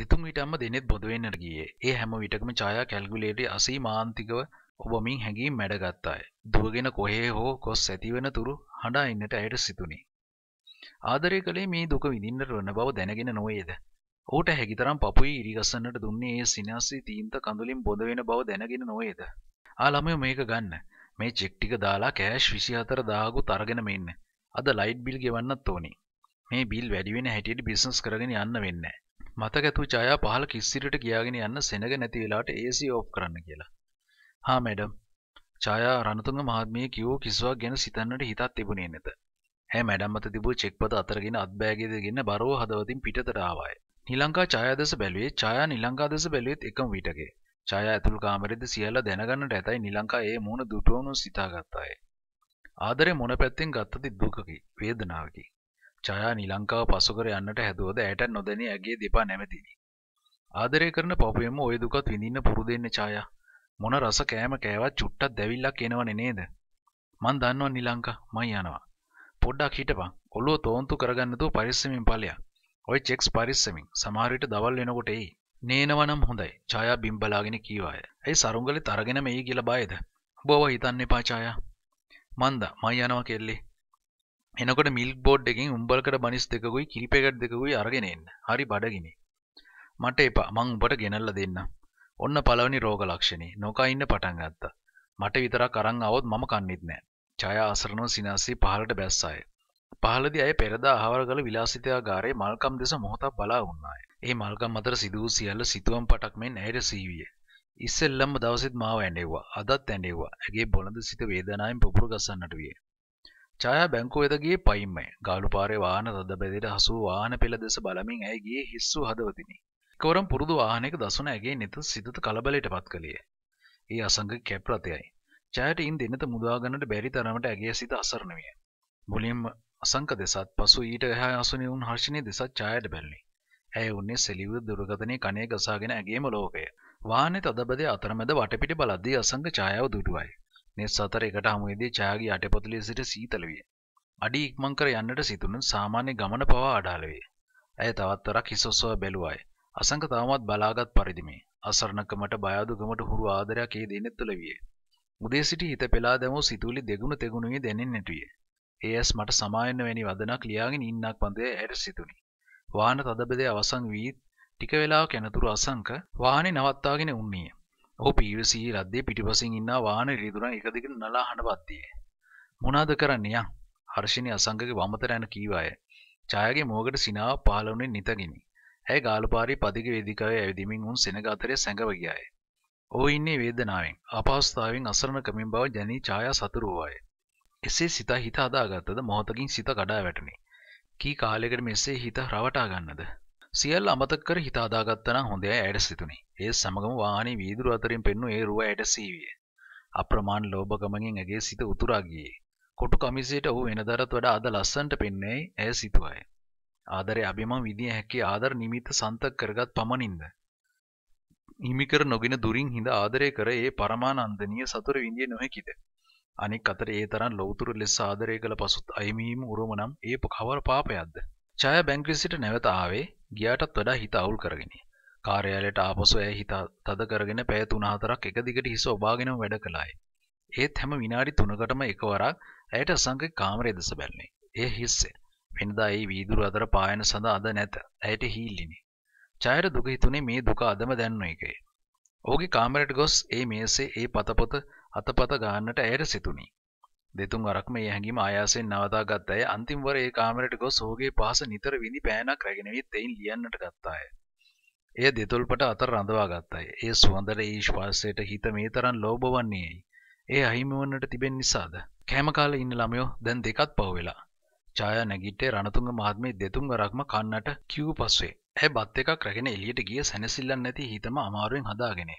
දෙතුමීටම දෙනෙත් බොදවෙන්නට ගියේ ඒ හැම විටකම ඡායා කැල්ගුලේට අසී මාන්තිකව ඔබමින් හැඟීම් මැඩගත්තාය. දුවගෙන කොහේ හෝ කොස් ඇතිවන තුරු හඬා ඉන්නට ඇයට සිතුනි. ආදරය කළේ මේ දුක විඳින්නට වන බව දැනගෙන නොවේද. ඔහුට හැකිතරම් පපුයි ඉරිගසන්නට දුන්නේ ඒ සිනාසී තීන්ත කඳුලින් බොඳ වෙන බව දැනගෙන නොවේද. ආ ළමයෝ මේක ගන්න. මේ චෙක් ටික දාලා කෑෂ් 24000කුත් අරගෙන මෙන්න. අද ලයිට් බිල් ගෙවන්නත් ඕනි. මේ බිල් වැඩි වෙන හැටියට බිස්නස් කරගෙන යන්න වෙන්නේ. මතකඇතු ජයා පහල කිස්සිරට ගියාගෙන යන්න සෙනග නැති වෙලාට ඒසි ඕප් කරන්න කියලා. හා මැඩම් ජයා රණතුන් මහත්මිය කිවෝ කිස්වා ගැන සිතන්නට හිතත් තිබුණේ නැත. හැ මැඩම් අත තිබූ චෙක්පත අතරගෙන අත්බෑගෙදගෙන බරෝ හදවතින් පිටතරාවාය. නිලංකා ජයදස බැලුවේ ජයා නිලංකාදස බැලුවත් එකම විටගේ. ඡායා ඇතුළු කාමරෙද සියල්ල දැනගන්නට ඇතයි නිලංකා ඒ මූණ දුටුවනු සිතාගත්තාය. ආදරේ මොන පැත්තෙන් ගත්තද දුකකි, වේදනාවකි. ජයා නිලංකාව පසුකර යන්නට හැදුවද ඇයට නොදැනී ඇගේ දෙපා නැමෙතිනි. ආදරය කරන පපුවෙම ওই දුකත් විඳින්න පුරුදු වෙන්න ඡායා. මොන රස කෑම කෑවත් චුට්ටක් දැවිල්ලක් එනවනේ නේද? මං දන්නවා නිලංකා මං යනවා. පොඩ්ඩක් හිටපන්. ඔළුව තෝන්තු කරගන්න දෝ පරිස්සමින් ඵලයක්. ওই චෙක්ස් පරිස්සමින් සමහර විට දවල් වෙනකොට එයි. නේනවනම් හොඳයි. ඡායා බිම්බලාගෙන කීවාය. ඇයි සරුංගලෙත් අරගෙන මෙයි කියලා බයද? ඔබව හිතන්න එපා ඡායා. මන්ද මං යනවා කෙල්ලේ. එනකොට මිල් බෝඩ් එකින් උඹලකට බනිස් දෙකුයි කිරිපෙකට දෙකුයි අරගෙන එන්න. හරි බඩගිනි. මට එපා. මං උඹට ගෙනල්ලා දෙන්න. ඔන්න පළවෙනි රෝග ලක්ෂණේ. නොකා ඉන්න පටන් ගත්තා. මට විතරක් අරන් આવොත් මම කන්නේත් නෑ. ඡාය අසරණව සිනාසී පහළට බැස්සාය. පහළදී අය පෙරදා අහවර කළ විලාසිතයාගාරයේ මල්කම් දෙස මොහොතක් බලා වුණාය. ඒ මල්කම් අතර සිදු වූ සියල්ල සිතුවම් පටක් මෙන් ඇයට සීවිය. ඉස්සෙල්ලම දවසෙත් මාව ඇඬෙව්වා. අදත් ඇඬෙව්වා. ඇගේ බොළඳ සිත වේදනාවෙන් පුපුර ගසන්නට විය. ඡායා බැංකුව වෙත ගියේ පයින්මයි. ගාලුපාරේ වාහන තද බැදෙට හසු වාහන පෙළ දෙස බලමින් ඇය ගියේ හිස්සු හදවතිනි. එකවරම් පුරුදු වාහනයක දසුන ඇගේ නිත සිතට කලබලයට පත් කළේ. ඒ අසංග කැප් රතයයි. ජයට ඉන් දෙනත මුදාගන්නට බැරි තරමට ඇගේ සිත අසරණ විය. මුලින්ම අසංක දෙසත් පසු ඊට එහා අසුනේ වුන් හර්ෂණී දෙසත් ඡායට බැල්ලි. ඇය උන්නේ සෙලිව දුර්ගතනේ කණේ ගසාගෙන ඇගේම ලෝකය. වාහනේ තදබදේ අතරමැද වටපිට බලද්දී අසංක ඡායාව දුටුවයි. මේ සතර එකට හමුවේදී ඡායාගේ යටිපතුලේ සිට සීතල විය. අඩි ඉක්මන් කර යන්නට සිතුණු සාමාන්‍ය ගමන පවා අඩාල වේ. ඇය තවත් වරක් හිසොස්සව බැලුවායි. අසංක තවමත් බලාගත් පරිදි මේ අසරණකමට බය අඩුකමට හුරු ආදරයක් ඒ දෙන්නේ තුළ විය. උදේ සිට හිත පෙලා දැමූ සිතුවිලි දෙගුණ තෙගුණුවේ දැනෙන්නට විය. ඒ ඇස් මට සමායන්න වැනි වදනක් ලියාගෙන ඉන්නක් පන්දේ ඇයට සිතුණි. වාහන තදබදේ අවසන් වී ටික වේලාවක් යනතුරු අසංක වාහනේ නවත්වාගෙන උන්නේය. ඔහු පීවසී ලද්දේ පිටිපසින් ඉන්න වාහන රිදුරන් එක දිගට නලා හඬපත්තියේ. මොනාද කරන්නේ යන්? හර්ෂිනී අසංගගේ වමතර යන කීවාය. ඡායාගේ මෝගට සිනාව පහළ වුණේ නිතගිනි. ඇය ගාලපාරේ පදික වේදිකාවේ ඇවිදිමින් උන් සෙනග අතරේ සැඟව ගියාය. ඔහු ඉන්නේ වේදනාවෙන්, අපහසුතාවෙන් අසරණකමින් බව ජනී ඡායා සතුරු වූවාය. එසේ සිත හිත හදාගත්තද මොහොතකින් සිත කඩා වැටුණි. කී කාලයකට මෙසේ හිත රවටා ගන්නද? සියල් අමතක කර හිතාදාගත්තන හොඳය ඇයට සිතුනි ඒ සමගම වානි වීදුරු අතරින් පෙන්නු ඒ රුව ඇයට සීවිය අප්‍රමාණ ලෝභකමකින් ඇගේ සිත උතුරාගියේ කොටු කමිසයට ඔහු වෙනදරත් වඩා අද ලස්සන්ට පෙන්නේ ඇය සිතුවයි ආදරය අභිමන් විදිය හැකි ආදර නිමිත්ත සන්තක් කරගත් පමණින්ද හිමිකර නොගෙන දුරින් හිඳ ආදරය කර ඒ පරමානන්දනීය සතුර විඳිය නොහැකිද අනික් අතර ඒ තරම් ලෞතුරු ලෙස ආදරය කළ පසුත් අයිමීම උරුම නම් ඒ කවර පාපයක්ද ඡාය බැංග්‍රිසිට නැවත ආවේ ගියාටත් වඩා හිත අවුල් කරගෙන. කාර්යාලයට ආපසු ඇය හිත තද කරගෙන පැය 3-4ක් එක දිගට හිස ඔබාගෙනම වැඩ කළාය. ඒත් හැම විනාඩි 3කටම එකවරක් ඇයට අසංක කාමරය දෙස බැලුනේ. එය හිස්සේ. වෙනදා ඒ වීදුරු අතර පායන සඳ අද නැත ඇයට හීල්ලිනි. චායට දුක හිතුනේ මේ දුක අදම දැන්න එකේ. ඕගේ කාමරට ගොස් ඒ මේසේ ඒ පතපොත අතපත ගාන්නට ඇයට සිතුනි. දෙතුන් වරක්ම ඒ හැඟීම ආයාසයෙන් නවතා ගත් අය අන්තිමවර ඒ කාමරයට ගොස් ඔහුගේ පහස නිතර විඳි පෑනක් රැගෙන විත් එයින් ලියන්නට ගත්තාය. එය දෙතොල්පට අතර රඳවා ගත්තාය. ඒ සුවඳට ඒ ස්පර්ශයට හිත මේ තරම් ලෝභ වන්නේයි. ඒ අහිමි වන්නට තිබෙන නිසාද? කෑම කාලේ ඉන්න ළමයෝ දැන් දෙකත් පහු වෙලා. ඡායා නැගිට්ටේ රණතුංග මහත්මේ දෙතුන් වරක්ම කන්නට කිව් පස්සේ. ඇය බත් එකක් රැගෙන එළියට ගිය සැනසෙල්ලක් නැති හිතම අමාරුවෙන් හදාගෙන.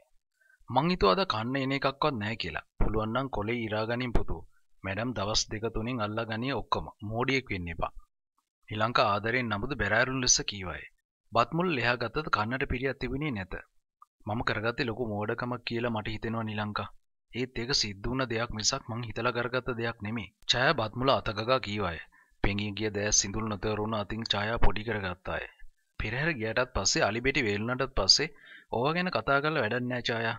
මං හිතුවා අද කන්න එන එකක්වත් නැහැ කියලා. පුළුවන් නම් කොලේ ඉරාගනින් පුතෝ. මැඩම් දවස් දෙක තුනින් අල්ලා ගනිය ඔක්කොම මෝඩියෙක් වෙන්න එපා. ඊළංක ආදරයෙන් නමුදු බැරෑරුන් ලෙස කීවයි. බත්මුල් ලෙහා ගත්තද කන්නට පිරියක් තිබුණේ නැත. මම කරගත්තේ ලොකු මෝඩකමක් කියලා මට හිතෙනවා නිලංකා. ඒත් ඒක සිද්ධ වුණ දෙයක් මිසක් මං හිතලා කරගත්ත දෙයක් නෙමෙයි. ඡායා බත්මුල අතගගා කීවයි. පෙඟී ගිය දෑස් සිඳුල් නොතරුණ අතින් ඡායා පොඩි කරගත්තාය. පෙරහැර ගියටත් පස්සේ අලිබෙටි වේලුණටත් පස්සේ ඕවා ගැන කතා කරලා වැඩක් නෑ ඡායා.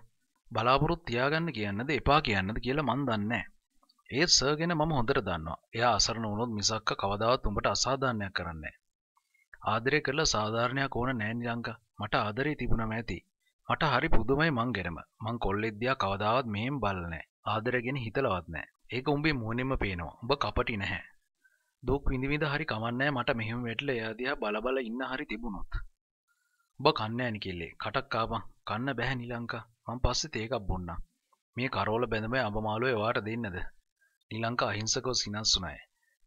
බලාපොරොත්තු තියාගන්න කියන්නද එපා කියන්නද කියලා මන් දන්නේ නෑ. ඒ සර්ගෙන මම හොඳට දන්නවා. එයා අසරණ වුණොත් මිසක්ක කවදාවත් උඹට අසාධාරණයක් කරන්නේ ආදරය කරලා සාධාරණයක් ඕන නෑ නිලංග. මට ආදරේ තිබුණම ඇති. මට හරි පුදුමයි මං ගැනම. මං කොල්ලෙක්දියා කවදාවත් මෙහෙම බලන්නේ නෑ. ආදරය ගැන හිතලවත් නෑ. ඒක උඹේ මුහුණෙම පේනවා. උඹ කපටි නැහැ. දුක් විඳිවිඳ හරි කමන්නේ මට මෙහෙම වෙట్లా එයා දිහා බලබල ඉන්න හරි තිබුණොත්. උඹ කන්නේ නෑනි කිල්ලේ. කටක් කාපන්. කන්න බෑ නිලංග. මං පස්සේ තේකක් බොන්නම්. මේ කරෝල බැඳම අඹමාලුව එවාට දෙන්නද ශ්‍රී ලංකා අහිංසකව සිනස් වුණයි.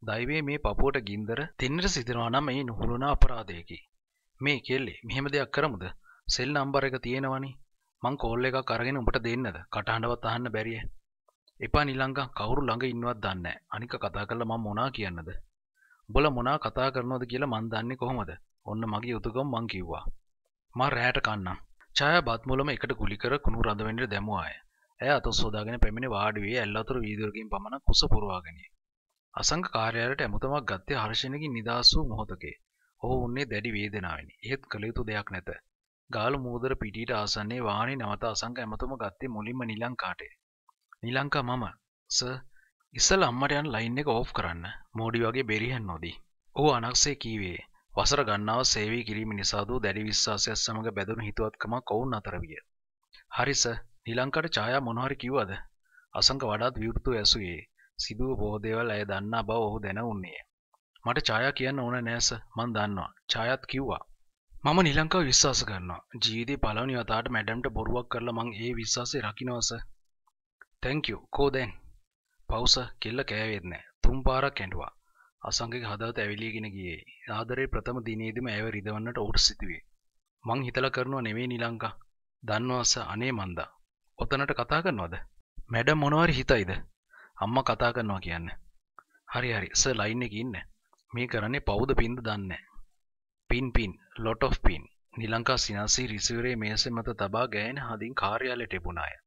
දෛවයේ මේ පපුවට ගින්දර දෙන්නට සිදෙනවා නම් මේ නුහුරුණ අපරාධයකි. මේ කෙල්ලේ මෙහෙම දෙයක් කරමුද? සෙල් නම්බර් එක තියෙනවනේ. මං කෝල් එකක් අරගෙන උඹට දෙන්නද? කටහඬවත් අහන්න බැරිය. එපා නිලංගා කවුරු ළඟ ඉන්නවත් දන්නේ නැහැ. අනික කතා කරලා මම මොනා කියන්නද? උඹලා මොනා කතා කරනවද කියලා මං දන්නේ කොහොමද? ඔන්න මගේ යුතුයකම මං කිව්වා. මා රැයට කන්නම්. ඡායා බත් මුලම එකට ගුලි කර කුණු රඳ වෙන්න දැමුවාය. ඇය අත සෝදාගෙන පැමිණි වාඩුවේ ඇල්ලතුරු වීදුරකින් පමණ කුස පුරවාගෙනය. අසංක කාර්යාලයට ඇමුතමක් ගත්තේ හර්ෂණකින් නිදහස් වූ මොහොතකේ. ඔහු උන්නේ දැඩි වේදනාවෙනි. එහෙත් කළ යුතු දෙයක් නැත. ගාලු මූදර පිටියට ආසන්නේ වාහනේ නැවත අසංක ඇමතුම ගත්තේ මුලින්ම නිලංකාටේ. නිලංකා මම සර් ඉස්සල අම්මට යන ලයින් එක ඕෆ් කරන්න මෝඩි වගේ බෙරිහන් නොදී. ඔහු අනක්සේ කීවේ. වසර ගන්නාව සේවී කිරීම නිසා දූ දැඩි විශ්වාසයක් සමග බැඳුණු හිතවත්කමක් ඔවුන් අතර විය. හරි සර් නිලංකට ඡායා මොනවහරි කිව්වද? අසංක වඩාත් විවෘතව ඇසුවේ. සිදුව බොහෝ දේවල් ඇය දන්නා බව ඔහු දැනුන්නේ. මට ඡායා කියන්න ඕන නෑස. මං දන්නවා. ඡායාත් කිව්වා. මම නිලංකාව විශ්වාස කරනවා. ජීවිතේ පළවෙනි වතාවට මැඩම්ට බොරුවක් කරලා මං ඒ විශ්වාසය රකින්නවස. thank you. කෝ දැන්? පවුස කෙල්ල කෑවෙත් නෑ. තුන් පාරක් ඇඬුවා. අසංකගේ හදවත ඇවිලියගෙන ගියේ. ආදරේ ප්‍රථම දිනේදීම ඇයව රිදවන්නට ඔහුට සිදුවේ. මං හිතලා කරනව නෙමෙයි නිලංකා. දන්නවස අනේ මන්දා. ඔතනට කතා කරනවද මැඩ මොනවරි හිතයිද අම්ම කතා කරනවා කියන්න හරි හරි ස ලයින් එක ඉන්න මේ කරන්නේ පෞද පින්ද දන්න පින් පින් ලොට of පින් නිලංකා සිනාසී රිසිවරේ මේස මත තබා ගෑන හදින් කාර්යාලයට එබුණාය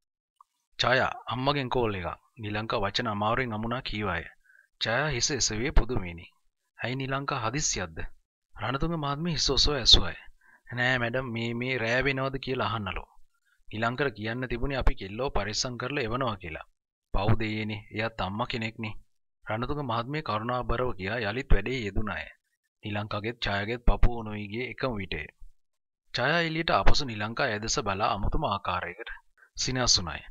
චයා අම්මගෙන් කෝල් එකක් නිලංකා වචන අමාරුවෙන් නමුනා කීවාය. ජයා හිස එසවිය පුදුමිනි. ඇයි නිලංකා හදිස්සියක්ද? රණතුංග මාත්මේ හිස ඔසව ඇසුවාය. නෑ මැඩම් මේ මේ රෑ වෙනවද කියලා අහන්නලෝ. ඊළංකට කියන්න තිබුණේ අපි කෙල්ලෝ පරිස්සම් කරලා එවනවා කියලා. පව් දෙයේනේ. එයාත් අම්මා කෙනෙක්නේ. රණතුංග මහත්මිය කරුණාබරව කියා යලිත් වැඩේ යෙදුණ අය. නිලංකාගේත් ඡායාගේත් පපුව නොයිගේ එකම විටේ. ඡායා එළියට ආපසු නිලංකා ඇදස බලා අමුතුම ආකාරයකට සිනාසුණයි.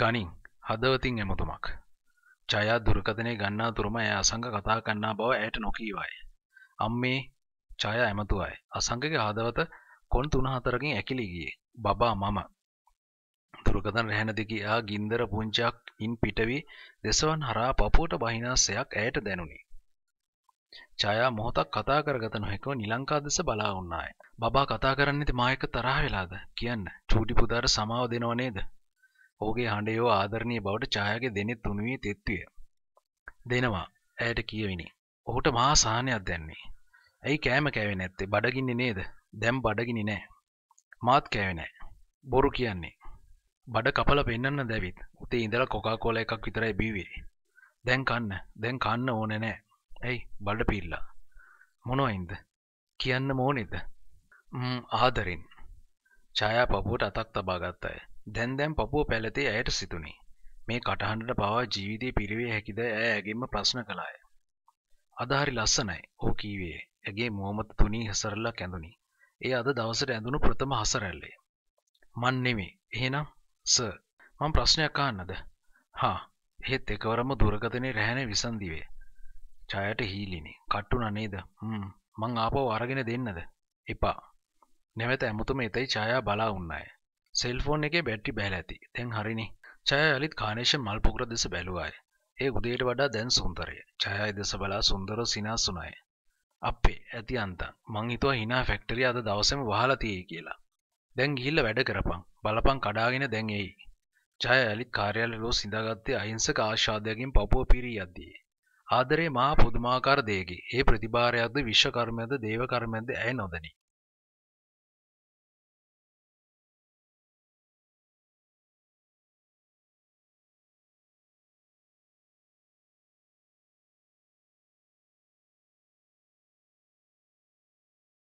ගණින් හදවතින් එමුතුමක්. ඡායා දුරකථනයේ ගන්නා තුරුම එය අසංග කතා කරන්නා බව ඇයට නොකීවයි. අම්මේ ඡායා එමතුවයි. අසංගගේ හදවත කොන් 3-4කින් ඇකිලි ගියේ. බබා මම දුරකථන රැහැන දෙකේ ආ ගින්දර පුංචයක් ඉන් පිටවී දෙසවන් හරහා පපුවට බහිනාසයක් ඇයට දැනුනි. ඡායා මොහොතක් කතා කරගත නොහැකව නිලංකා දෙස බලා වුණාය. "බබා කතා කරන්නේද මා එක්ක තරහ වෙලාද?" කියන්න. "චූටි පුතාට සමාව දෙනව නේද?" ඔහුගේ හඬයෝ ආදරණීය බවට ඡායාගේ දෙනෙත් තුනුවේ තෙත්විය. "දෙනවා." ඇයට කියවිනි. ඔහුට මහා සහනයක් දැන්නේ. "ඇයි කෑම කෑවේ නැත්තේ? බඩගින්නේ නේද?" "දැන් බඩගින්නේ නෑ." "මාත් කෑවේ නෑ." "බොරු කියන්නේ." බඩ කපල පෙන්න්න දැවිත් උතේ ඉඳල කොකා කෝල එකක් විතරයි බිවේ දැන් කන්න දැන් කන්න ඕන නෑ ඇයි බඩ පිල්ලා මොනොයින්ද කියන්න මෝනෙද ආදරින් චායා පපුුවට අතක් තබාගත්තය දැන් දැම් පපුුව පැලතේ ඇයට සිතුනි මේ කටහන්ඩට පවා ජීවිතය පිරිවේ හැකිද ඇය ඇගෙන්ම ප්‍රශ්න කළාය අදහරි ලස්සනයි ඕ කීවේ ඇගේ මුවමත තුනී හසරල්ලා කැඳුනි ඒ අද දවසට ඇඳුණු ප්‍රථම හසරැල්ලේ මන් නෙමේ එහෙනම් ස මම ප්‍රශ්නයක් අහන්නද හා එහෙත් එකවරම දුරකතනේ රැහැනේ විසන්දිවේ ජයට හීලිනි කට්ටුන නේද මං ආපව අරගෙන දෙන්නද එපා නැවත ඇමුතුම එතයි ඡායා බලා උන්නය සෙල්ෆෝන් එකේ බැට්ටි බැල ඇති තැන් හරිනි ඡායා අලිත් කානේෂන් මල් පොකුර දෙස බැලුවාය ඒ උදේට වඩා දැන් සුන්දරය ඡායා දෙස බලා සුන්දර සිනාසුණය අපේ ඇති අන්තන් මං හිතුවා hina ෆැක්ටරිය අද දවසේම වහලා තියෙයි කියලා දැන් ගිහිල්ල වැඩ කරපං බලපං කඩාගෙන දැන් එයි. ජය ඇලිත් කාර්යාල ලෝ සිඳාගත්තේ අහිංසක ආශාදයකින් පපුව පිරී යද්දී. ආදරේ මහා පුදුමාකාර දෙයකි. ඒ ප්‍රතිභාරයක්ද විශ්වකර්මයක්ද දේවකර්මයක්ද ඇය නොදනී.